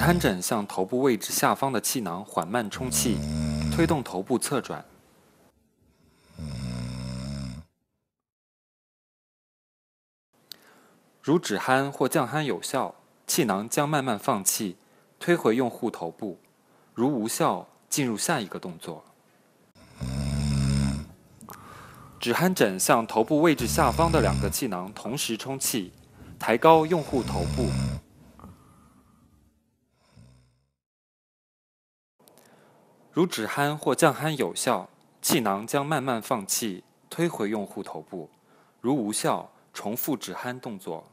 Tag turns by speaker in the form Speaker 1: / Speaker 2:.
Speaker 1: 止鼾枕向头部位置下方的气囊缓慢充气，推动头部侧转。如止鼾或降鼾有效，气囊将慢慢放气，推回用户头部。如无效，进入下一个动作。止鼾枕向头部位置下方的两个气囊同时充气，抬高用户头部。如止鼾或降鼾有效，气囊将慢慢放气，推回用户头部；如无效，重复止鼾动作。